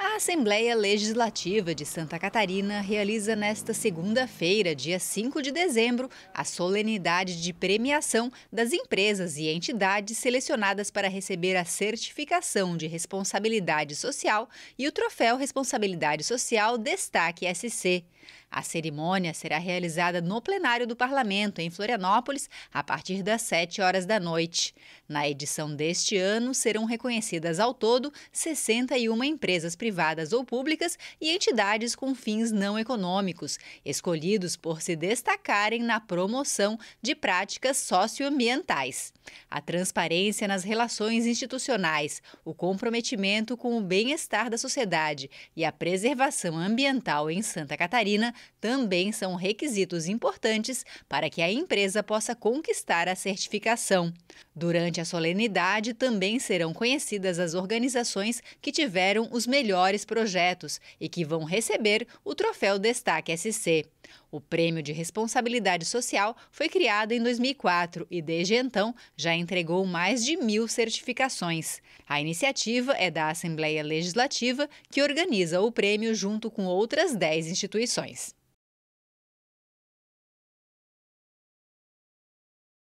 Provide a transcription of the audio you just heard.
A Assembleia Legislativa de Santa Catarina realiza nesta segunda-feira, dia 5 de dezembro, a solenidade de premiação das empresas e entidades selecionadas para receber a certificação de responsabilidade social e o troféu Responsabilidade Social Destaque SC. A cerimônia será realizada no plenário do Parlamento, em Florianópolis, a partir das 7 horas da noite. Na edição deste ano, serão reconhecidas ao todo 61 empresas privadas ou públicas e entidades com fins não econômicos, escolhidos por se destacarem na promoção de práticas socioambientais. A transparência nas relações institucionais, o comprometimento com o bem-estar da sociedade e a preservação ambiental em Santa Catarina também são requisitos importantes para que a empresa possa conquistar a certificação. Durante a solenidade, também serão conhecidas as organizações que tiveram os melhores projetos e que vão receber o troféu Destaque SC. O Prêmio de Responsabilidade Social foi criado em 2004 e, desde então, já entregou mais de mil certificações. A iniciativa é da Assembleia Legislativa, que organiza o prêmio junto com outras dez instituições.